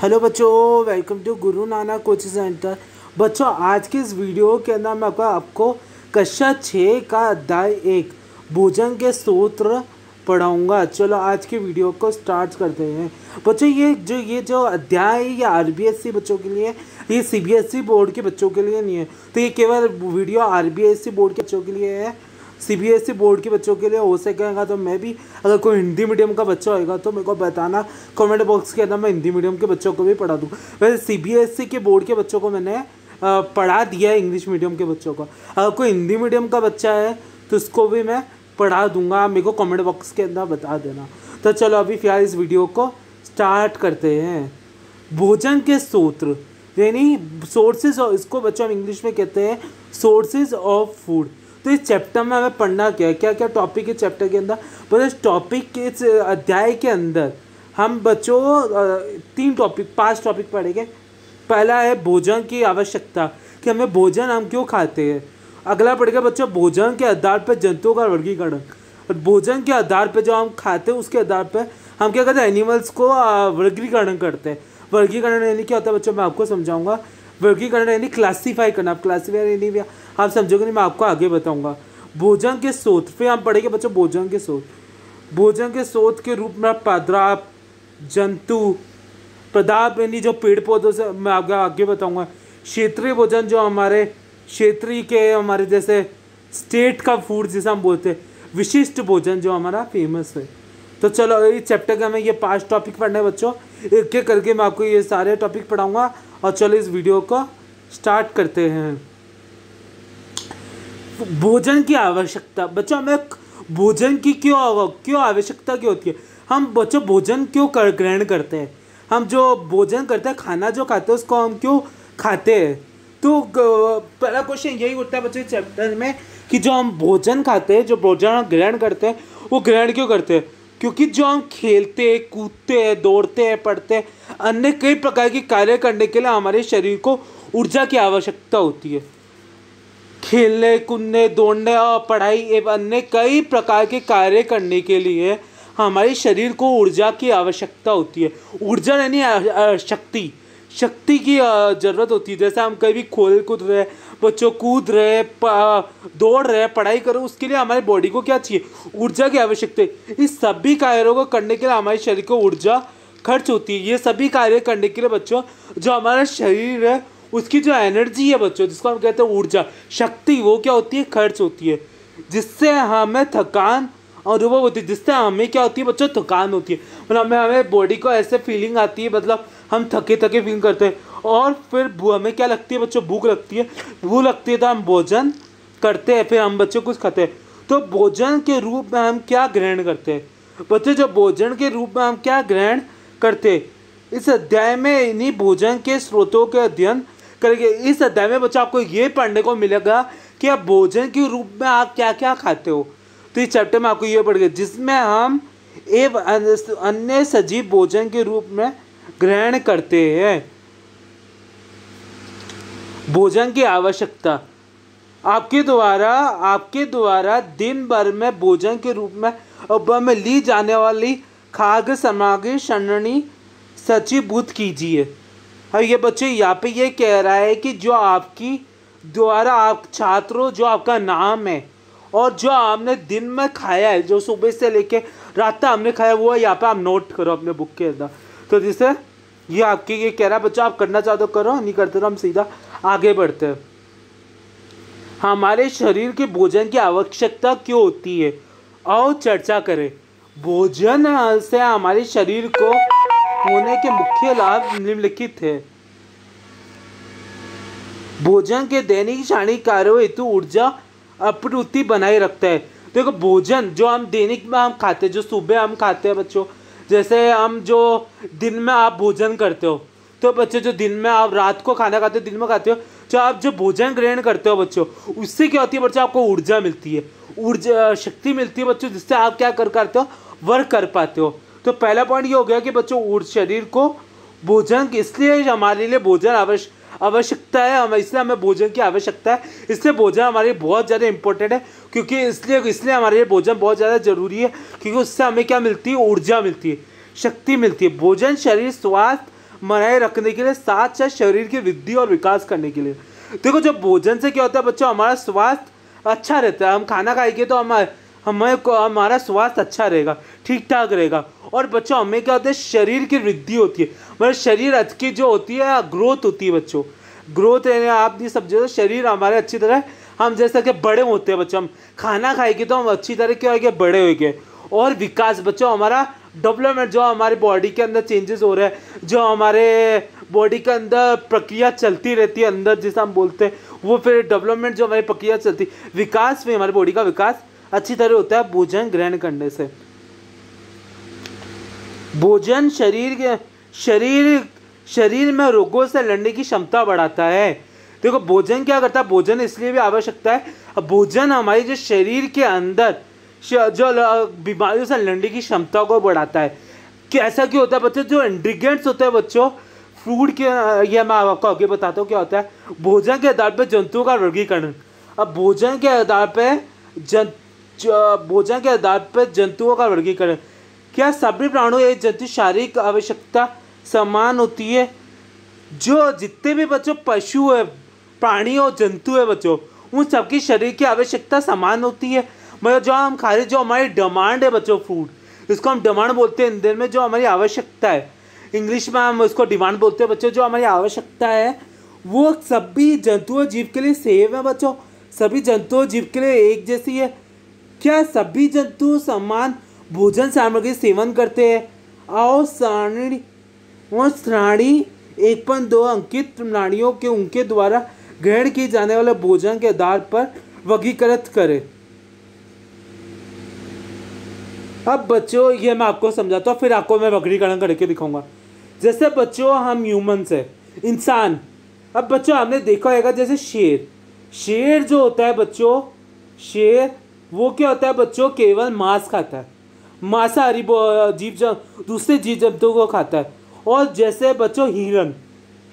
hello बच्चों welcome to गुरु नाना कोचिंग सेंटर बच्चों आज के इस वीडियो के अंदर मैं आपको कक्षा छः का अध्याय एक भोजन के सूत्र पढ़ाऊंगा चलो आज की वीडियो को स्टार्ट करते हैं बच्चों ये जो ये जो अध्याय है ये आर बच्चों के लिए ये सी बोर्ड e के बच्चों के लिए नहीं है तो ये केवल वीडियो आर बोर्ड e के बच्चों के लिए है सीबीएसई बोर्ड e के बच्चों के लिए हो सकेगा तो मैं भी अगर कोई हिंदी मीडियम का बच्चा होएगा तो मेरे को बताना कमेंट बॉक्स के अंदर मैं हिंदी मीडियम के बच्चों को भी पढ़ा दूँ वैसे सीबीएसई e के बोर्ड के बच्चों को मैंने पढ़ा दिया है इंग्लिश मीडियम के बच्चों को अगर कोई हिंदी मीडियम का बच्चा है तो उसको भी मैं पढ़ा दूंगा मेरे को कमेंट बॉक्स के अंदर बता देना तो चलो अभी फिलहाल इस वीडियो को स्टार्ट करते हैं भोजन के सूत्र यानी सोर्सेज इसको बच्चों हम इंग्लिश में कहते हैं सोर्सेज ऑफ फूड तो इस चैप्टर में हमें पढ़ना क्या है क्या क्या टॉपिक है चैप्टर के अंदर पर इस टॉपिक के इस अध्याय के अंदर हम बच्चों तीन टॉपिक पांच टॉपिक पढ़ेंगे पहला है भोजन की आवश्यकता कि हमें भोजन हम क्यों खाते हैं अगला पढ़ेगा बच्चों भोजन के आधार पर जंतुओं का वर्गीकरण और भोजन के आधार पर जो हम खाते हैं उसके आधार पर हम क्या करते हैं एनिमल्स को वर्गीकरण करते हैं वर्गीकरण यानी क्या होता है बच्चों मैं आपको समझाऊंगा वर्गीकरण यानी क्लासीफाई करना आप क्लासीफाई भैया आप समझोगे नहीं मैं आपको आगे बताऊंगा भोजन के स्रोत फिर हम पढ़ेंगे बच्चों भोजन के स्रोत भोजन के स्रोत के रूप में आप पादराप जंतु पदाप यानी जो पेड़ पौधों से मैं आपको आगे बताऊंगा क्षेत्रीय भोजन जो हमारे क्षेत्रीय के हमारे जैसे स्टेट का फूड जिसे हम बोलते हैं विशिष्ट भोजन जो हमारा फेमस है तो चलो ये चैप्टर के हमें ये पांच टॉपिक पढ़ने बच्चों एक एक करके मैं आपको ये सारे टॉपिक पढ़ाऊँगा और चलो इस वीडियो को स्टार्ट करते हैं भोजन की आवश्यकता बच्चों हमें भोजन की क्यों क्यों आवश्यकता क्यों होती है हम बच्चों भोजन क्यों कर ग्रहण करते हैं हम जो भोजन करते हैं खाना जो खाते हैं उसको हम क्यों खाते हैं तो पहला क्वेश्चन यही उठता है बच्चों चैप्टर में कि जो हम भोजन खाते हैं जो भोजन ग्रहण करते हैं वो ग्रहण क्यों करते हैं क्योंकि जो हम खेलते कूदते हैं दौड़ते हैं पढ़ते हैं अन्य कई प्रकार के कार्य करने के लिए हमारे शरीर को ऊर्जा की आवश्यकता होती है खेलने कूदने दौड़ने और पढ़ाई एवं अन्य कई प्रकार के कार्य करने के लिए हमारे शरीर को ऊर्जा की आवश्यकता होती है ऊर्जा यानी शक्ति शक्ति की ज़रूरत होती है जैसे हम कहीं भी खोल कूद रहे बच्चों कूद रहे दौड़ रहे पढ़ाई करो उसके लिए हमारी बॉडी को क्या चाहिए ऊर्जा की आवश्यकता है इस सभी कार्यों को करने के लिए हमारे शरीर को ऊर्जा खर्च होती है ये सभी कार्य करने के लिए बच्चों जो हमारा शरीर है उसकी जो एनर्जी है बच्चों जिसको हम कहते हैं ऊर्जा शक्ति वो क्या होती है खर्च होती है जिससे हमें थकान और वो होती है जिससे हमें क्या होती है बच्चों थकान होती है मतलब हमें हमें बॉडी को ऐसे फीलिंग आती है मतलब हम थके थके फील करते हैं और फिर हमें क्या लगती है बच्चों भूख लगती है भूख लगती है तो हम भोजन करते हैं फिर हम बच्चों कुछ खाते हैं तो भोजन के रूप में हम क्या ग्रहण करते हैं बच्चे जो भोजन के रूप में हम क्या ग्रहण करते इस अध्याय में इन्हीं भोजन के स्रोतों के अध्ययन करके इस अध्याय में बच्चों आपको ये पढ़ने को मिलेगा कि आप भोजन के रूप में आप क्या क्या खाते हो तो इस चैप्टर में आपको ये पढ़ गया जिसमें हम एवं अन्य सजीव भोजन के रूप में ग्रहण करते हैं भोजन की आवश्यकता आपके द्वारा आपके द्वारा दिन भर में भोजन के रूप में में ली जाने वाली खाग समागे सची सचीभूत कीजिए और ये बच्चे यहाँ पे ये कह रहा है कि जो आपकी द्वारा आप छात्रों जो आपका नाम है और जो आपने दिन में खाया है जो सुबह से लेके रात तक हमने खाया हुआ है यहाँ पे आप नोट करो अपने बुक के अंदर तो जैसे ये आपके ये कह रहा है बच्चा आप करना चाहते हो करो नहीं करते तो हम सीधा आगे बढ़ते हैं हमारे शरीर के भोजन की आवश्यकता क्यों होती है और चर्चा करें भोजन से हमारे शरीर को होने के मुख्य लाभ निम्नलिखित है भोजन के दैनिक क्षणिक कार्यों हेतु ऊर्जा अपूर्ति बनाए रखता है देखो भोजन जो हम दैनिक में हम खाते हैं जो सुबह हम खाते हैं बच्चों जैसे हम जो दिन में आप भोजन करते हो तो बच्चों जो दिन में आप रात को खाना खाते हो दिन में खाते हो जो तो आप जो भोजन ग्रहण करते हो बच्चों उससे क्या होती है बच्चों आपको ऊर्जा मिलती है ऊर्जा शक्ति मिलती है बच्चों जिससे आप क्या कर करते हो वर्क कर पाते हो तो पहला पॉइंट ये हो गया कि बच्चों शरीर को भोजन इसलिए हमारे लिए भोजन आवश्यक आवश्यकता है हमें इसलिए हमें भोजन की आवश्यकता है इसलिए भोजन हमारे लिए बहुत ज़्यादा इंपॉर्टेंट है क्योंकि इसलिए इसलिए हमारे लिए भोजन बहुत ज़्यादा ज़रूरी है क्योंकि उससे हमें क्या मिलती है ऊर्जा मिलती है शक्ति मिलती है भोजन शरीर स्वास्थ्य बनाए रखने के लिए साथ साथ शरीर की वृद्धि और विकास करने के लिए देखो जब भोजन से क्या होता है बच्चों हमारा स्वास्थ्य अच्छा रहता है हम खाना खाएंगे तो हमारे हमें को हमारा स्वास्थ्य अच्छा रहेगा ठीक ठाक रहेगा और बच्चों हमें क्या होता है शरीर की वृद्धि होती है मतलब शरीर अच्छी जो होती है ग्रोथ होती है बच्चों ग्रोथ रहने आप भी सब जो शरीर हमारे अच्छी तरह हम जैसा कि बड़े होते हैं बच्चों हम खाना खाएंगे तो हम अच्छी तरह क्या होएंगे बड़े गए और विकास बच्चों हमारा डेवलपमेंट जो हमारे बॉडी के अंदर चेंजेस हो रहे हैं जो हमारे बॉडी के अंदर प्रक्रिया चलती रहती है अंदर जैसा हम बोलते हैं वो फिर डेवलपमेंट जो हमारी प्रक्रिया चलती विकास में हमारी बॉडी का विकास अच्छी तरह होता है भोजन ग्रहण करने से भोजन शरीर के शरीर शरीर में रोगों से लड़ने की क्षमता बढ़ाता है देखो भोजन क्या करता है भोजन इसलिए भी आवश्यकता है भोजन हमारे जो शरीर के अंदर जो बीमारियों से लड़ने की क्षमता को बढ़ाता है कि ऐसा क्यों होता है बच्चों जो इंग्रीडियंट्स होते हैं बच्चों फ्रूट के ये मैं आपको आगे बताता हूँ क्या होता है भोजन के आधार पर जंतुओं का वर्गीकरण अब भोजन के आधार पर जंतु भोजन के आधार पर जंतुओं का वर्गीकरण क्या सभी प्राणियों एक जंतु शारीरिक आवश्यकता समान होती है जो जितने भी बच्चों पशु है प्राणी और जंतु है बच्चों उन सबकी शरीर की आवश्यकता समान होती है मतलब जो हम खा रहे जो हमारी डिमांड है बच्चों फूड इसको हम डिमांड बोलते हैं इंदिर में जो हमारी आवश्यकता है इंग्लिश में हम इसको डिमांड बोलते हैं बच्चों जो हमारी आवश्यकता है वो सभी जंतुओं जीव के लिए सेम है बच्चों सभी जंतुओं जीव के लिए एक जैसी है क्या सभी जंतु समान भोजन सामग्री सेवन करते हैं और श्राणी और श्राणी एक पन दो अंकित प्राणियों के उनके द्वारा ग्रहण किए जाने वाले भोजन के आधार पर वर्गीकृत करें अब बच्चों ये मैं आपको समझाता हूँ फिर आपको मैं वर्गीकरण करके दिखाऊंगा जैसे बच्चों हम ह्यूमंस है इंसान अब बच्चों आपने देखा होगा जैसे शेर शेर जो होता है बच्चों शेर वो क्या होता है बच्चों केवल मांस खाता है मांसाहारी जीव जन दूसरे जीव जंतु को खाता है और जैसे बच्चों हिरन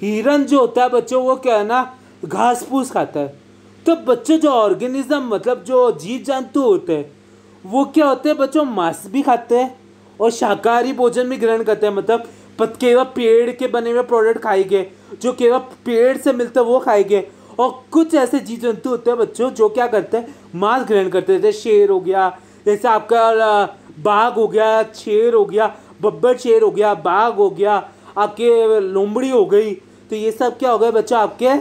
हिरन जो होता है बच्चों वो क्या है ना घास फूस खाता है तो बच्चों जो ऑर्गेनिज्म मतलब जो जीव जंतु होते हैं वो क्या होते हैं बच्चों मांस भी खाते हैं और शाकाहारी भोजन भी ग्रहण करते हैं मतलब केवल पेड़ के बने हुए प्रोडक्ट खाएंगे जो केवल पेड़ से मिलते वो खाएंगे और कुछ ऐसे जीव जंतु होते हैं बच्चों जो क्या करते हैं मांस ग्रहण करते हैं जैसे शेर हो गया जैसे आपका बाघ हो गया शेर हो गया बब्बर शेर हो गया बाघ हो गया आपके लोमड़ी हो गई तो ये सब क्या हो गया बच्चों आपके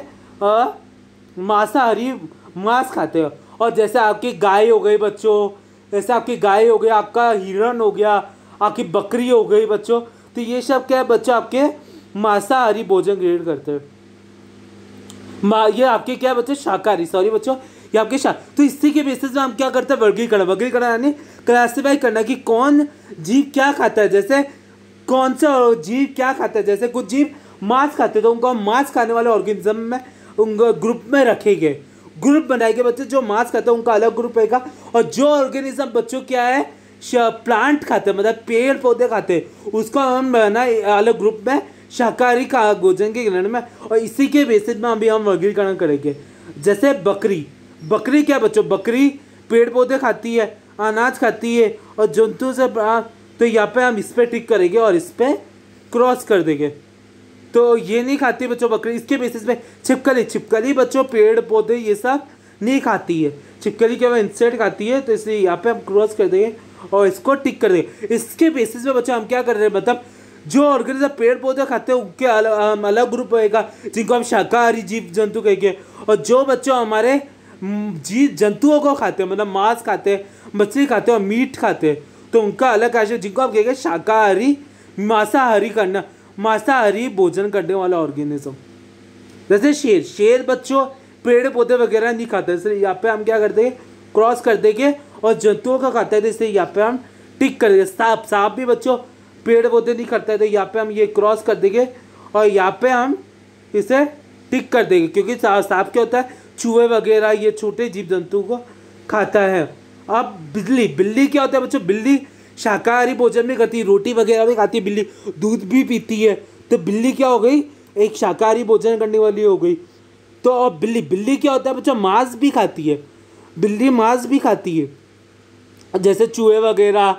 मांसाहारी मांस खाते हो और जैसे आपकी गाय हो गई बच्चों जैसे आपकी गाय हो गई आपका हिरण हो गया आपकी बकरी हो गई बच्चों तो ये सब क्या है बच्चों आपके मांसाहारी भोजन ग्रहण करते हैं ये आपके क्या बच्चे शाकाहारी सॉरी बच्चों ये आपके शा तो इसी के बेसिस में हम क्या करते हैं वर्गीकरण वर्गीकरण यानी क्लासीफाई करना कि कौन जीव क्या खाता है जैसे कौन सा जीव क्या खाता है जैसे कुछ जीव मांस खाते तो उनको मांस खाने वाले ऑर्गेनिज्म में उनको ग्रुप में रखेंगे ग्रुप बनाएंगे बच्चे जो मांस खाते हैं उनका अलग ग्रुप रहेगा और जो ऑर्गेनिज्म बच्चों क्या है प्लांट खाते हैं मतलब पेड़ पौधे खाते उसको हम ना अलग ग्रुप में शाकाहारी का भोजन के ग्रहण में और इसी के बेसिस में अभी हम वर्गीकरण करेंगे जैसे बकरी बकरी क्या बच्चों बकरी पेड़ पौधे खाती है अनाज खाती है और जंतु से तो यहाँ पे हम इस पर टिक करेंगे और इस पर क्रॉस कर देंगे तो ये नहीं खाती बच्चों बकरी इसके बेसिस पे छिपकली छिपकली बच्चों पेड़ पौधे ये सब नहीं खाती है छिपकली केवल इंसेट खाती है तो इसलिए यहाँ पे हम क्रॉस कर देंगे और इसको टिक कर देंगे इसके बेसिस पे बच्चों हम क्या कर रहे हैं मतलब जो ऑर्गेनिज्म पेड़ पौधे खाते हैं उनके अलग, अलग ग्रुप रहेगा जिनको हम शाकाहारी जीव जंतु कहेंगे और जो बच्चों हमारे जीव जंतुओं को खाते हैं मतलब मांस खाते हैं मछली खाते हैं और मीट खाते हैं तो उनका अलग कैसे जिनको हम कहेंगे शाकाहारी मांसाहारी करना मांसाहारी भोजन करने वाला ऑर्गेनिज्म जैसे शेर शेर बच्चों पेड़ पौधे वगैरह नहीं खाते जैसे यहाँ पे हम क्या करते हैं क्रॉस कर देंगे और जंतुओं का खाते हैं जैसे यहाँ पे हम टिक कर देंगे सांप सांप भी बच्चों पेड़ पौधे नहीं करते तो यहाँ पे हम ये क्रॉस कर देंगे और यहाँ पे हम इसे टिक कर देंगे क्योंकि सांप क्या होता है चूहे वगैरह ये छोटे जीव जंतु को खाता है अब बिल्ली बिल्ली क्या होता है बच्चों बिल्ली शाकाहारी भोजन भी करती है रोटी वगैरह भी खाती है बिल्ली दूध भी पीती है तो बिल्ली क्या हो गई एक शाकाहारी भोजन करने वाली हो गई तो अब बिल्ली बिल्ली क्या होता है बच्चों मांस भी खाती है बिल्ली मांस भी खाती है जैसे चूहे वगैरह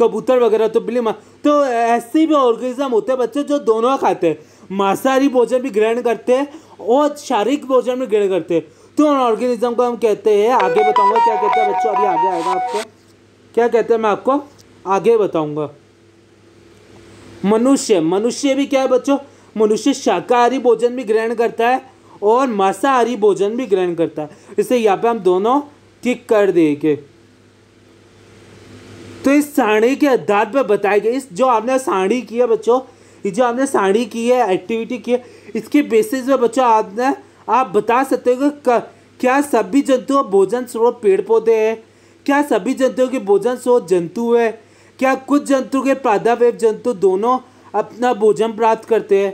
कबूतर वगैरह तो बिल्ली मांस तो ऐसे भी ऑर्गेनिज्म होते हैं बच्चे जो दोनों खाते हैं मांसाहारी भोजन भी ग्रहण करते हैं और शारीरिक भोजन भी ग्रहण करते हैं तो ऑर्गेनिज्म को हम कहते हैं आगे बताऊंगा क्या कहते हैं बच्चों अभी आगे आएगा आपको क्या कहते हैं मैं आपको आगे बताऊंगा मनुष्य मनुष्य भी क्या है बच्चों मनुष्य शाकाहारी भोजन भी ग्रहण करता है और मांसाहारी भोजन भी ग्रहण करता है इसे यहाँ पे हम दोनों टिक कर देंगे तो इस साड़ी के आधार पर बताया गया इस जो आपने साड़ी की है बच्चों ये जो आपने साड़ी की है एक्टिविटी की है इसके बेसिस पर बच्चों आपने आप बता सकते हो कि क्या सभी जंतुओं भोजन स्रोत पेड़ पौधे हैं क्या सभी जंतुओं के भोजन स्रोत जंतु है क्या कुछ जंतु के पादप एवं जंतु दोनों अपना भोजन प्राप्त करते हैं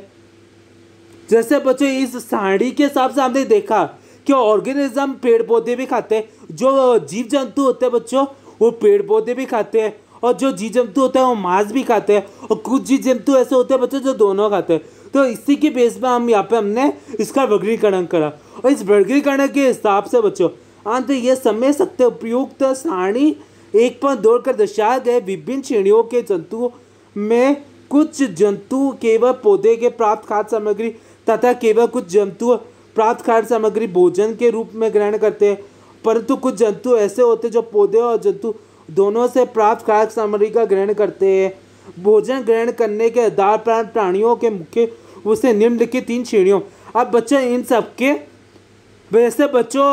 जैसे बच्चों इस साड़ी के हिसाब से हमने देखा कि ऑर्गेनिज्म पेड़ पौधे भी खाते हैं जो जीव जंतु होते हैं बच्चों वो पेड़ पौधे भी खाते हैं और जो जीव जंतु होते हैं वो मांस भी खाते हैं और कुछ जीव जंतु ऐसे होते हैं बच्चों जो दोनों खाते हैं तो इसी के बेस में हम यहाँ पे हमने इसका वर्गीकरण करा और इस वर्गीकरण के हिसाब से बच्चों अंत ये समय सत्य उपयुक्त सारणी एक पर दौड़ कर दर्शाए गए विभिन्न श्रेणियों के जंतुओं में कुछ जंतु केवल पौधे के प्राप्त खाद्य सामग्री तथा केवल कुछ जंतु प्राप्त खाद्य सामग्री भोजन के रूप में ग्रहण करते हैं परंतु कुछ जंतु ऐसे होते जो पौधे और जंतु दोनों से प्राप्त खाद्य सामग्री का ग्रहण करते हैं भोजन ग्रहण करने के आधार पर प्राणियों के मुख्य उसे निम्नलिखित तीन श्रेणियों अब बच्चे इन सबके वैसे बच्चों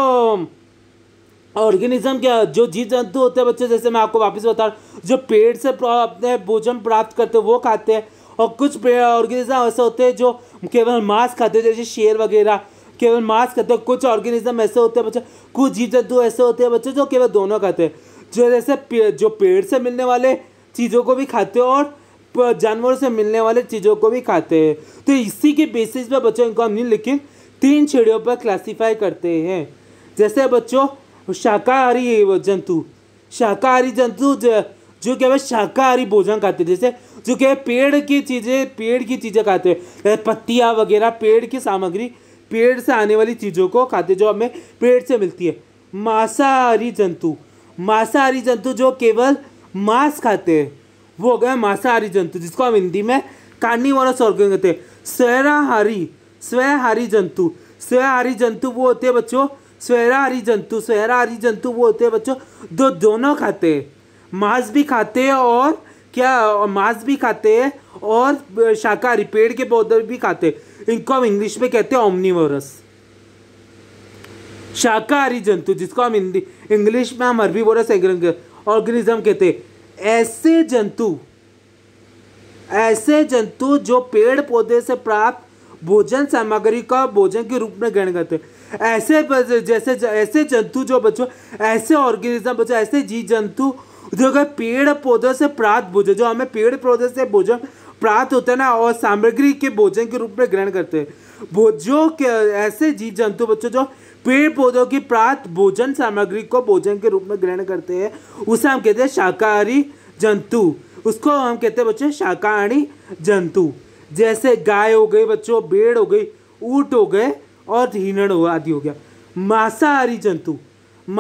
ऑर्गेनिज्म के जो जीव जंतु होते हैं बच्चे जैसे मैं आपको वापस बता रहा जो पेड़ से अपने भोजन प्राप्त करते हैं वो खाते हैं और कुछ ऑर्गेनिज्म ऐसे होते हैं जो केवल मांस खाते हैं जैसे शेर वगैरह केवल मांस खाते हैं कुछ ऑर्गेनिज्म ऐसे होते हैं बच्चे कुछ जीव जंतु ऐसे होते हैं बच्चे जो केवल दोनों खाते हैं जो जैसे जो पेड़ से मिलने वाले चीज़ों को भी खाते हैं और जानवरों से मिलने वाले चीज़ों को भी खाते हैं तो इसी के बेसिस पर बच्चों इनको हम नहीं लेकिन तीन श्रेणियों पर क्लासीफाई करते हैं जैसे बच्चों शाकाहारी जंतु शाकाहारी जंतु जो क्या शाकाहारी भोजन खाते जैसे जो क्या पेड़ की चीज़ें पेड़ की चीज़ें खाते हैं पत्तियाँ वगैरह पेड़ की सामग्री पेड़ से आने वाली चीज़ों को खाते जो हमें पेड़ से मिलती है मांसाहारी जंतु मांसाहारी जंतु जो केवल मांस खाते हैं वो हो गया मांसाहारी जंतु जिसको हम हिंदी में कानी वाला स्वर्ग कहते हैं स्वैराहारी स्वयहारी जंतु स्वहारी जंतु वो होते हैं बच्चों स्वैराहारी जंतु स्वैराहारी जंतु वो होते हैं बच्चों जो दोनों खाते हैं मांस भी खाते हैं और क्या मांस भी खाते हैं और शाकाहारी पेड़ के पौधे भी खाते हैं इनको हम इंग्लिश में कहते हैं ओमनीवोरस शाकाहारी जंतु जिसको हम हिंदी इंग्लिश में हम हर्बीवोरस ऑर्गेनिज्म कहते ऐसे जंतु ऐसे जंतु जो पेड़ पौधे से प्राप्त भोजन सामग्री का भोजन के रूप में ग्रहण करते ऐसे जैसे ऐसे जंतु जो बच्चों ऐसे ऑर्गेनिज्म बच्चों ऐसे जीव जंतु जो अगर पेड़ पौधों से प्राप्त भोजन जो हमें पेड़ पौधे से भोजन प्राप्त होता है ना और सामग्री के भोजन के रूप में ग्रहण करते हैं भोजों के ऐसे जीव जंतु बच्चों जो पेड़ पौधों की प्राप्त भोजन सामग्री को भोजन के रूप में ग्रहण करते हैं उसे हम कहते हैं शाकाहारी जंतु उसको हम कहते हैं बच्चों शाकाहारी जंतु जैसे गाय हो गई बच्चों भेड़ हो गई ऊँट हो गए और हिरण हो आदि हो गया मांसाहारी जंतु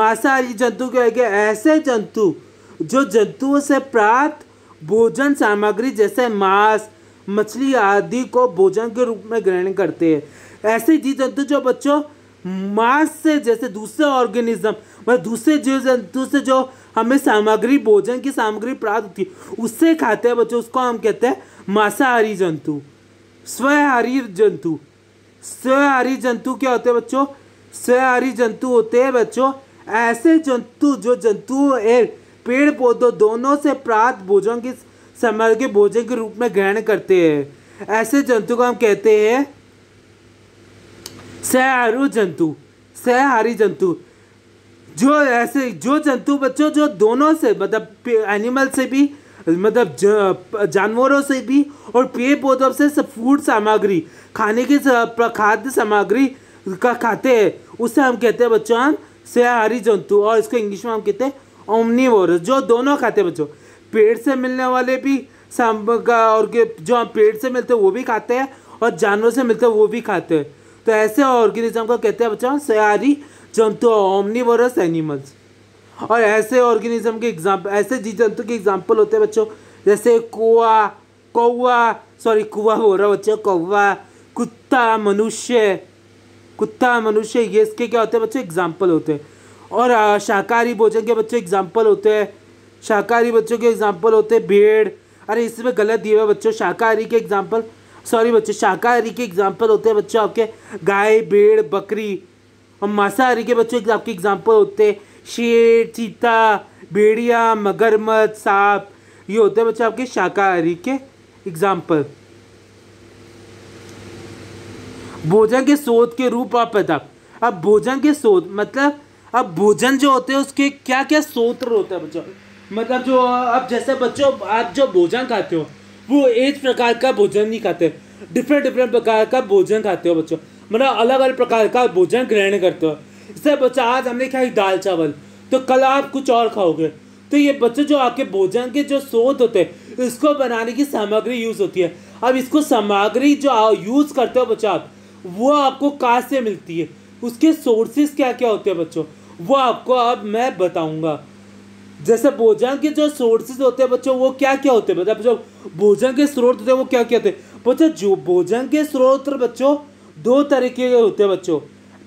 मांसाहारी जंतु क्या है ऐसे जंतु जो जंतुओं से प्राप्त भोजन सामग्री जैसे मांस मछली आदि को भोजन के रूप में ग्रहण करते हैं ऐसे जीव जंतु जो बच्चों मांस से जैसे दूसरे ऑर्गेनिज्म मतलब दूसरे जीव जंतु से जो हमें सामग्री भोजन की सामग्री प्राप्त होती है उससे खाते हैं बच्चों उसको हम कहते हैं मांसाहारी जंतु स्वहारी जंतु स्वहारी जंतु क्या होते हैं बच्चों स्वहारी जंतु होते हैं बच्चों ऐसे जंतु जो जंतु पेड़ पौधों दोनों से प्राप्त भोजन की समर के भोजन के रूप में ग्रहण करते हैं ऐसे जंतु को हम कहते हैं सहारु जंतु सहारी जंतु जो ऐसे जो जंतु बच्चों जो दोनों से मतलब एनिमल से भी मतलब जानवरों से भी और पेड़ पौधों से फूड सामग्री खाने की खाद्य सामग्री का खाते हैं उसे हम कहते हैं बच्चों हम सहारी जंतु और इसको इंग्लिश में हम कहते हैं ओमनीवोरस जो दोनों खाते हैं बच्चों पेड़ से मिलने वाले भी और जो हम पेड़ से मिलते हैं वो भी खाते हैं और जानवर से मिलते हैं वो भी खाते हैं तो ऐसे ऑर्गेनिज्म को कहते हैं बच्चों सयारी जंतु ओमनीवोरस एनिमल्स और ऐसे ऑर्गेनिज्म के एग्जाम्पल ऐसे जीव जंतु के एग्जाम्पल होते हैं बच्चों जैसे कुआ कौआ सॉरी कुआ हो रहा बच्चों कौवा कुत्ता मनुष्य कुत्ता मनुष्य ये इसके क्या होते हैं बच्चों एग्जाम्पल होते हैं और शाकाहारी भोजन के बच्चों एग्जाम्पल होते हैं शाकाहारी बच्चों के एग्जाम्पल होते हैं भेड़ अरे इसमें गलत दिए हुए बच्चों शाकाहारी के एग्जाम्पल सॉरी बच्चों शाकाहारी के एग्जाम्पल होते हैं बच्चों आपके गाय भेड़ बकरी और मांसाहारी के बच्चों आपके एग्जाम्पल होते हैं शेर चीता भेड़िया मगरमच्छ सांप ये होते हैं बच्चों आपके शाकाहारी के एग्जाम्पल भोजन के शोध के रूप और पता अब भोजन के शोध मतलब अब भोजन जो होते हैं उसके क्या क्या स्रोत होते हैं बच्चों मतलब जो अब जैसे बच्चों आप जो भोजन खाते हो वो एक प्रकार का भोजन नहीं खाते डिफरेंट डिफरेंट प्रकार का भोजन खाते हो बच्चों मतलब अलग अलग प्रकार का भोजन ग्रहण करते हो जैसे बच्चा आज हमने खाई दाल चावल तो कल आप कुछ और खाओगे तो ये बच्चों जो आपके भोजन के जो स्रोत होते हैं इसको बनाने की सामग्री यूज़ होती है अब इसको सामग्री जो यूज़ करते हो बच्चा आप वो आपको कहाँ से मिलती है उसके सोर्सेज क्या क्या होते हैं बच्चों वो आपको अब मैं बताऊंगा जैसे भोजन के जो सोर्सेज होते हैं बच्चों वो क्या क्या होते हैं मतलब जो भोजन के स्रोत होते हैं वो क्या क्या होते हैं बच्चों जो भोजन के स्रोत बच्चों दो तरीके के होते हैं बच्चों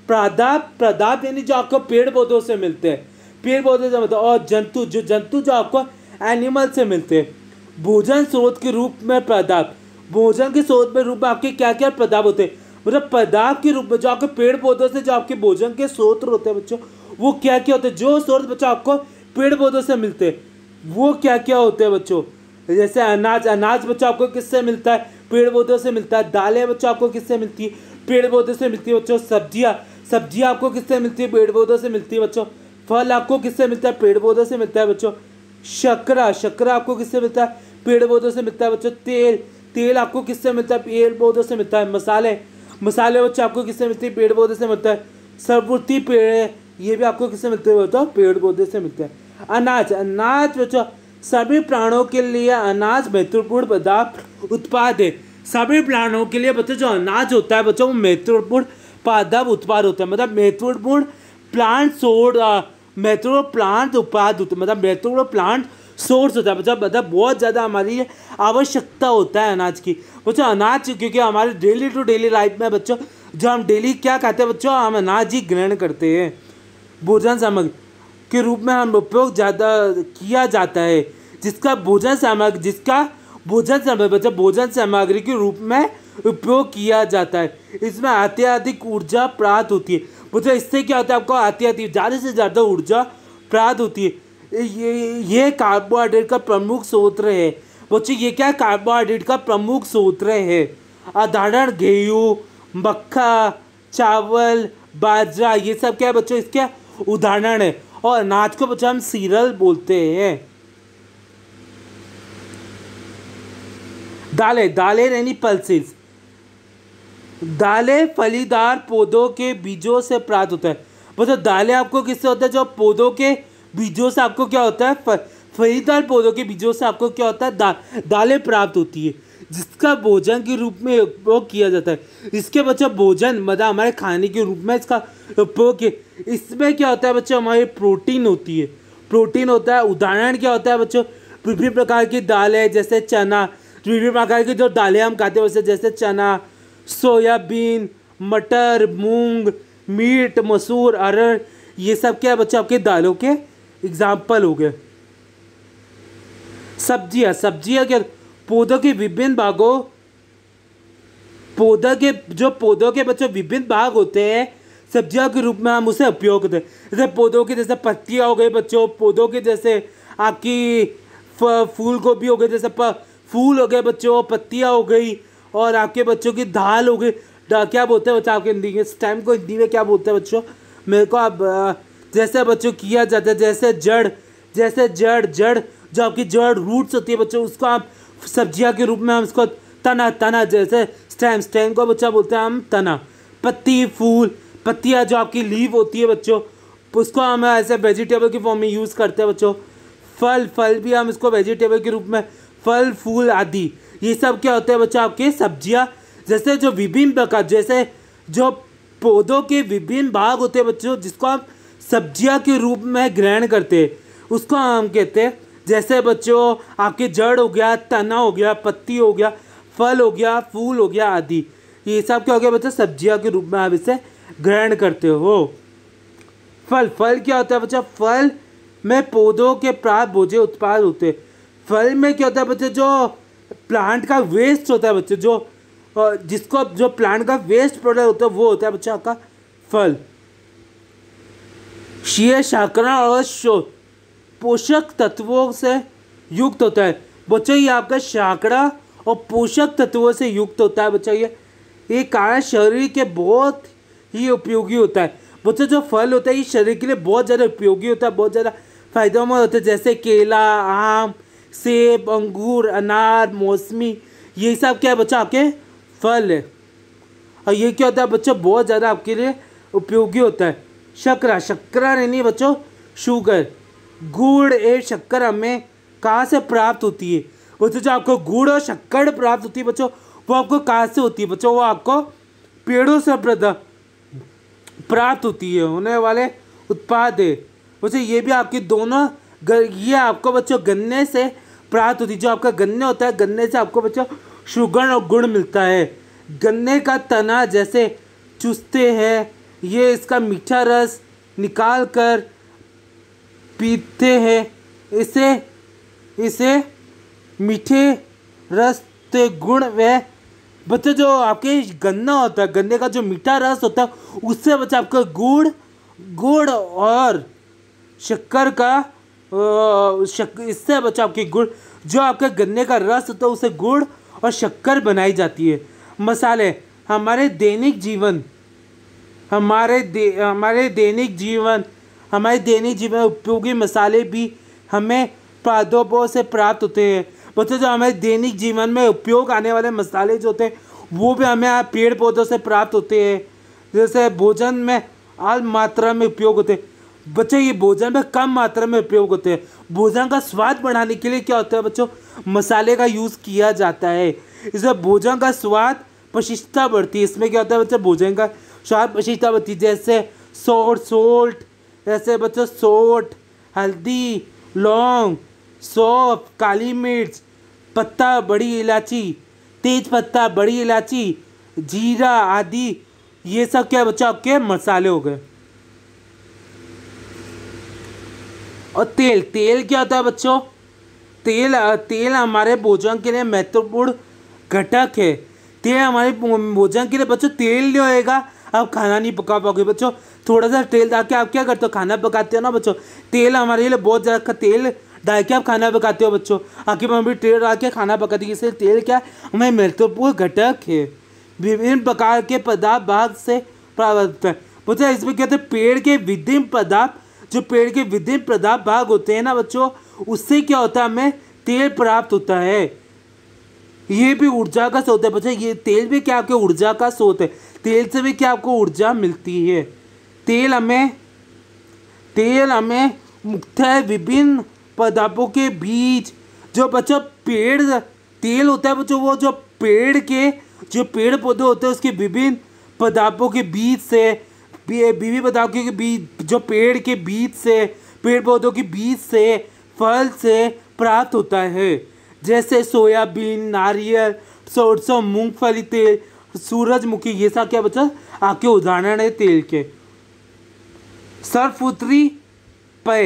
प्रादाप प्रदाप यानी जो आपको पेड़ पौधों से मिलते हैं पेड़ पौधे से मतलब और जंतु जो जंतु जो आपको एनिमल से मिलते हैं भोजन स्रोत के रूप में प्रदाप भोजन के स्रोत में रूप में आपके क्या क्या प्रदाप होते हैं मतलब पदार्थ के रूप में जो आपके पेड़ पौधों से जो आपके भोजन के स्रोत होते हैं बच्चों वो क्या क्या होते हैं जो सोर्स बच्चों आपको पेड़ पौधों से मिलते हैं वो क्या क्या होते हैं बच्चों जैसे अनाज अनाज बच्चों आपको किससे मिलता है पेड़ पौधों से मिलता है दालें बच्चों आपको किससे मिलती है पेड़ पौधों से मिलती है बच्चों सब्जियाँ सब्जियाँ आपको किससे मिलती है पेड़ पौधों से मिलती है बच्चों फल आपको किससे मिलता है पेड़ पौधों से मिलता है बच्चों शकरा शकरा आपको किससे मिलता है पेड़ पौधों से मिलता है बच्चों तेल तेल आपको किससे मिलता है पेड़ पौधों से मिलता है मसाले मसाले बच्चों आपको किससे मिलते हैं पेड़ पौधों से मिलता है सरबुती पेड़ ये भी आपको किससे मिलते हैं बताओ पेड़ पौधे से मिलते हैं अनाज अनाज बच्चों सभी प्राणों के लिए अनाज महत्वपूर्ण पदार्थ उत्पाद है सभी प्राणों के लिए बच्चों जो अनाज होता है बच्चों वो महत्वपूर्ण पादप उत्पाद होता है मतलब महत्वपूर्ण प्लांट सोर्स महत्वपूर्ण प्लांट उत्पाद होता मतलब महत्वपूर्ण प्लांट सोर्स होता है बच्चा मतलब बहुत ज़्यादा हमारी आवश्यकता होता है अनाज की बच्चों अनाज क्योंकि हमारे डेली टू डेली लाइफ में बच्चों जो हम डेली क्या खाते हैं बच्चों हम अनाज ही ग्रहण करते हैं भोजन सामग्री के रूप में हम उपयोग ज़्यादा किया जाता है जिसका भोजन सामग्री जिसका भोजन सामग्री मतलब भोजन सामग्री के रूप में उपयोग किया जाता है इसमें अत्यधिक ऊर्जा प्राप्त होती है मतलब इससे क्या होता है आपको अत्यधिक ज़्यादा से ज़्यादा ऊर्जा प्राप्त होती है ये ये कार्बोहाइड्रेट का प्रमुख स्रोत है बच्चों ये क्या कार्बोहाइड्रेट का प्रमुख स्रोत है आधारण गेहूँ मक्खा चावल बाजरा ये सब क्या है बच्चों इसके उदाहरण है और अनाज को बच्चा हम सीरल बोलते हैं दाले दाले यानी पल्सिस दाले फलीदार पौधों के बीजों से प्राप्त होता है मतलब दाले आपको किससे होता है जो पौधों के बीजों से आपको क्या होता है फलीदार पौधों के बीजों से आपको क्या होता है दा, दालें प्राप्त होती है जिसका भोजन के रूप में उपयोग किया जाता है इसके बच्चा भोजन मतलब हमारे खाने के रूप में इसका उपयोग इसमें क्या होता है बच्चों हमारी प्रोटीन होती है प्रोटीन होता है उदाहरण क्या होता है बच्चों विभिन्न प्रकार की दालें जैसे चना विभिन्न प्रकार की जो दालें हम खाते हैं वैसे जैसे चना सोयाबीन मटर मूंग मीट मसूर अरहर ये सब क्या है बच्चों आपके दालों के एग्जाम्पल हो गए सब्जियाँ सब्जियाँ क्या पौधों के विभिन्न भागों पौधा के जो पौधों के बच्चों विभिन्न भाग होते हैं सब्जियों के रूप में हम उसे उपयोग करते हैं जैसे पौधों के जैसे पत्तियाँ हो गई बच्चों पौधों के जैसे आपकी फूल गोभी हो गई जैसे फूल हो गए बच्चों पत्तियाँ हो गई और आपके बच्चों की दाल हो गई क्या बोलते हैं बच्चों आपके हिंदी में इस टाइम को हिंदी में क्या बोलते हैं बच्चों मेरे को आप जैसे बच्चों किया जाता है जैसे जड़ जैसे जड़ जड़ जो आपकी जड़ रूट्स होती है बच्चों उसको आप सब्जियाँ के रूप में हम इसको तना तना जैसे स्टैम स्टैम को बच्चा बोलते हैं हम तना पत्ती फूल पत्तियाँ जो आपकी लीव होती है बच्चों उसको हम ऐसे वेजिटेबल के फॉर्म में यूज़ करते हैं बच्चों फल फल भी हम इसको वेजिटेबल के रूप में फल फूल आदि ये सब क्या होते हैं बच्चों आपके सब्जियाँ जैसे जो विभिन्न प्रकार जैसे जो पौधों के विभिन्न भाग होते हैं बच्चों जिसको आप सब्जियाँ के रूप में ग्रहण करते हैं उसको हम कहते हैं जैसे बच्चों आपकी जड़ हो गया तना हो गया पत्ती हो गया फल हो गया फूल हो गया आदि ये सब क्या हो गया बच्चा सब्जियों के रूप में आप इसे ग्रहण करते हो फल फल क्या होता है बच्चा फल में पौधों के प्राप्त बोझे उत्पाद होते हैं फल में क्या होता है बच्चे जो प्लांट का वेस्ट होता है बच्चे जो जिसको जो प्लांट का वेस्ट प्रोडक्ट होता है वो होता है बच्चा आपका फल शीय शाकरण और शोध पोषक तत्वों से युक्त होता है बच्चों ये आपका शाकड़ा और पोषक तत्वों से युक्त होता है बच्चों ये ये कारण शरीर के बहुत ही उपयोगी होता है बच्चों जो फल होता है ये शरीर के लिए बहुत ज़्यादा उपयोगी होता है बहुत ज़्यादा फायदेमंद होता है जैसे केला आम सेब अंगूर अनार मौसमी ये सब क्या है बच्चा आपके फल है और ये क्या होता है बच्चों बहुत ज़्यादा आपके लिए उपयोगी होता है शकरा शकरा नहीं बच्चों शुगर गुड़ ए शक्कर हमें कहाँ से प्राप्त होती है बच्चों तो जो आपको गुड़ और शक्कर प्राप्त होती है बच्चों वो आपको कहाँ से होती है बच्चों वो आपको पेड़ों से प्राप्त होती है होने वाले उत्पाद है बच्चों ये भी आपकी दोनों ये आपको बच्चों गन्ने से प्राप्त होती है जो आपका गन्ने होता है गन्ने से आपको बच्चों शुगर और गुड़ मिलता है गन्ने का तना जैसे चुस्ते हैं ये इसका मीठा रस निकाल कर पीते हैं इसे इसे मीठे रस तो गुण व बच्चे जो आपके गन्ना होता है गन्ने का जो मीठा रस होता है उससे बच्चे आपका गुड़ गुड़ और शक्कर का शक, इससे बच्चे आपके गुड़ जो आपके गन्ने का रस होता है उसे गुड़ और शक्कर बनाई जाती है मसाले हमारे दैनिक जीवन हमारे दे, हमारे दैनिक जीवन हमारे दैनिक जीवन उपयोगी मसाले भी हमें पादपों से प्राप्त होते हैं बच्चों जो हमारे दैनिक जीवन में उपयोग आने वाले मसाले जो होते हैं वो भी हमें पेड़ पौधों से प्राप्त होते हैं जैसे भोजन में आल मात्रा में उपयोग होते हैं बच्चे ये भोजन में कम मात्रा में उपयोग होते हैं भोजन का स्वाद बढ़ाने के लिए क्या होता है बच्चों मसाले का यूज़ किया जाता है इससे भोजन का स्वाद प्रशिष्टता बढ़ती है इसमें क्या होता है बच्चे भोजन का स्वाद प्रशिष्टता बढ़ती है जैसे सॉल्ट सोल्ट जैसे बच्चों सोट हल्दी लौंग सौंफ काली मिर्च पत्ता बड़ी इलायची तेज पत्ता बड़ी इलायची जीरा आदि ये सब क्या बच्चों आपके मसाले हो गए और तेल तेल क्या होता है बच्चों तेल तेल हमारे भोजन के लिए महत्वपूर्ण घटक है तेल हमारे भोजन के लिए बच्चों तेल नहीं होएगा आप खाना नहीं पका पाओगे बच्चों थोड़ा सा तेल डाल के आप क्या करते हो खाना पकाते हो ना बच्चों तेल हमारे लिए बहुत ज़्यादा तेल डाल के आप खाना पकाते हो बच्चों आपकी मम्मी तेल डाल के खाना पकाती है इसलिए तेल क्या हमें महत्वपूर्ण घटक है विभिन्न प्रकार के पदार्थ भाग से प्राप्त है बच्चा इसमें क्या होता है पेड़ के विभिन्न पदार्थ जो पेड़ के विभिन्न पदार्थ भाग होते हैं ना बच्चों उससे क्या होता है हमें तेल प्राप्त होता है ये भी ऊर्जा का स्रोत है बच्चा ये तेल भी क्या आपके ऊर्जा का स्रोत है तेल से भी क्या आपको ऊर्जा मिलती है तेल हमें तेल हमें है विभिन्न पदार्थों के बीज जो बच्चों पेड़ तेल होता है बच्चों वो जो पेड़ के जो पेड़ पौधे होते हैं उसके विभिन्न पदार्थों के बीज से विभिन्न पदार्थों के बीज जो पेड़ के बीज से पेड़ पौधों के बीज से फल से प्राप्त होता है जैसे सोयाबीन नारियल सरसों मूंगफली तेल सूरजमुखी ये सब क्या बच्चा आपके उदाहरण है तेल के सरफुतरी पे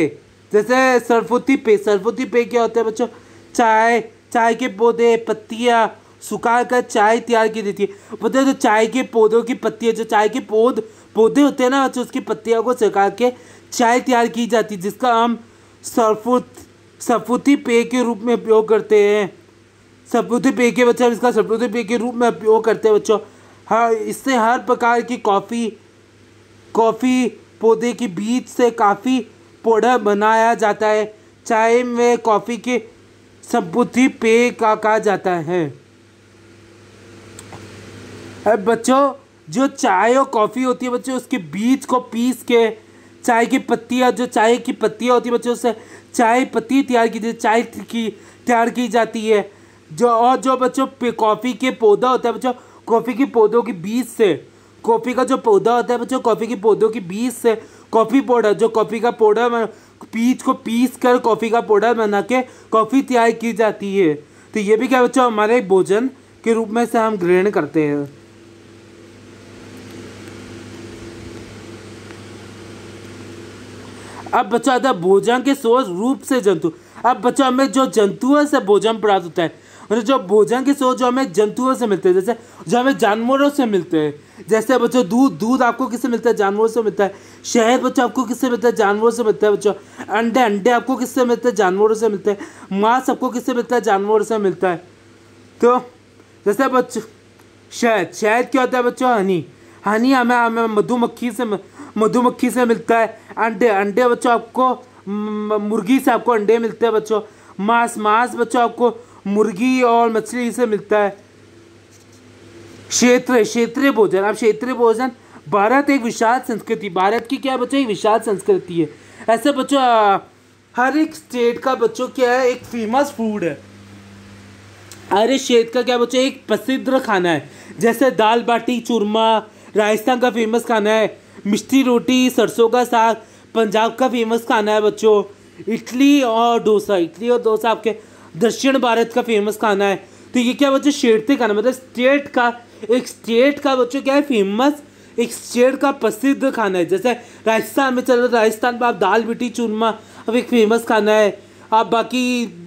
जैसे सरफुती पे सरफुती पे क्या होता है बच्चों चाय चाय के पौधे पत्तियाँ सुखा कर चाय तैयार की देती है बोलते जो चाय के पौधों की पत्तियाँ जो चाय के पौध पौधे होते हैं ना बच्चों उसकी पत्तियों को सुखा के चाय तैयार की जाती है जिसका हम सरफुत सफूती पेय के रूप में उपयोग करते हैं सरफुती पेय के बच्चे इसका सरफुती पेय के रूप में उपयोग करते हैं बच्चों हर हाँ, इससे हर प्रकार की कॉफ़ी कॉफ़ी पौधे के बीज से काफ़ी पौधा बनाया जाता है चाय में कॉफ़ी के सबूती पेय का कहा जाता है अब बच्चों जो चाय और कॉफ़ी होती है बच्चों उसके बीज को पीस के चाय की पत्तियाँ जो चाय की पत्तियाँ होती है बच्चों उससे चाय पत्ती तैयार की जाती चाय की तैयार की जाती है जो और जो बच्चों कॉफ़ी के पौधा होता है बच्चों कॉफ़ी के पौधों के बीज से कॉफ़ी का जो पौधा होता है बच्चों कॉफ़ी के पौधों की बीज से कॉफ़ी पाउडर जो कॉफ़ी का पाउडर बीज को पीस कर कॉफ़ी का पाउडर बना के कॉफ़ी तैयार की जाती है तो ये भी क्या बच्चों हमारे भोजन के रूप में से हम ग्रहण करते हैं अब बच्चों आता है भोजन के सोच रूप से जंतु अब बच्चों हमें जो जंतुओं से भोजन प्राप्त होता है मतलब जो भोजन के स्रोत जो हमें जंतुओं से मिलते हैं जैसे जो हमें जानवरों से मिलते हैं जैसे बच्चों दूध दूध आपको किससे मिलता है जानवरों से मिलता है शहद बच्चों आपको किससे मिलता है जानवरों से मिलता है बच्चों अंडे अंडे आपको किससे मिलते हैं जानवरों से मिलते हैं मांस आपको किससे मिलता है जानवरों से मिलता है तो जैसे बच्चों शहद शहद क्या होता है बच्चों हनी हनी हमें हमें मधुमक्खी से मधुमक्खी से मिलता है अंडे अंडे बच्चों आपको मुर्गी से आपको अंडे मिलते हैं बच्चों मांस मांस बच्चों आपको मुर्गी और मछली से मिलता है क्षेत्र क्षेत्रीय भोजन अब क्षेत्रीय भोजन भारत एक विशाल संस्कृति भारत की क्या बच्चों एक विशाल संस्कृति है ऐसे बच्चों हर एक स्टेट का बच्चों क्या है एक फेमस फूड है हर एक क्षेत्र का क्या बच्चों एक प्रसिद्ध खाना है जैसे दाल बाटी चूरमा राजस्थान का फेमस खाना है मिष्टी रोटी सरसों का साग पंजाब का फेमस खाना है बच्चों इडली और डोसा इडली और डोसा आपके दक्षिण भारत का फेमस खाना है तो ये क्या बच्चों शेरते खाना मतलब स्टेट का एक स्टेट का बच्चों क्या है फेमस एक स्टेट का प्रसिद्ध खाना है जैसे राजस्थान में चलो राजस्थान में आप दाल बिटी चूरमा अब एक फेमस खाना है आप बाकी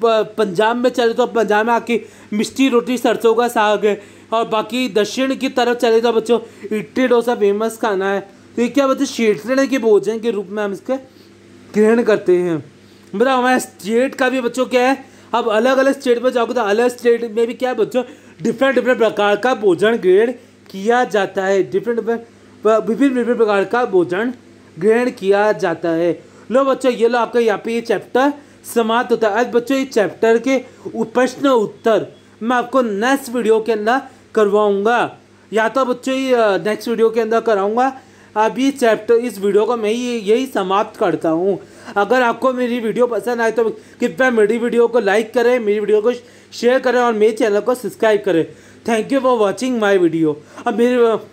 पंजाब में चले तो पंजाब में आके मिष्टी रोटी सरसों का साग है और बाकी दक्षिण की तरफ चले तो बच्चों इडली डोसा फेमस खाना है तो ये क्या बच्चों क्षेत्रण के भोजन के रूप में हम इसके ग्रहण करते हैं मतलब हमारे स्टेट का भी बच्चों क्या है अब अलग अलग स्टेट में जाओगे तो अलग स्टेट में भी क्या बच्चों डिफरेंट डिफरेंट प्रकार का भोजन ग्रहण किया जाता है डिफरेंट डिफरेंट विभिन्न विभिन्न प्रकार का भोजन ग्रहण किया जाता है लो बच्चों ये लो आपका यहाँ पे ये चैप्टर समाप्त होता है आज बच्चों ये चैप्टर के प्रश्न उत्तर मैं आपको नेक्स्ट वीडियो के अंदर करवाऊँगा या तो बच्चों ये नेक्स्ट वीडियो के अंदर कराऊँगा अब ये चैप्टर इस वीडियो को मैं ही यही समाप्त करता हूँ अगर आपको मेरी वीडियो पसंद आए तो कृपया मेरी वीडियो को लाइक करें मेरी वीडियो को शेयर करें और मेरे चैनल को सब्सक्राइब करें thank you for watching my video अब मेरे